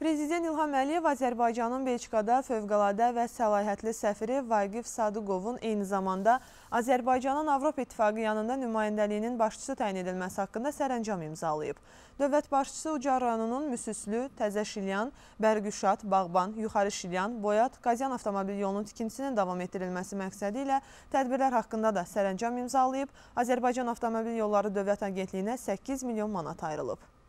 Prezident İlham Əliyev Azərbaycanın Belçikada fövqəladə və səlahiyyətli səfiri Vagif Sadıqovun eyni zamanda Azərbaycanın Avropa İttifaqı yanında nümayəndəliyinin başçısı təyin edilməsi haqqında sərəncam imzalayıb. Dövlət başçısı Ucar rayonunun Müsüslü, Təzə Şilyan, Bərgüşat, Bağban, Yuxarı Şilyan, Boyat, Qazyan avtomobil yolunun tikintisinin davam etdirilməsi məqsədi ilə tədbirlər haqqında da sərəncam imzalayıb. Azərbaycan Avtomobil Yolları Dövlət Agentliyinə 8 milyon manat ayrılıb.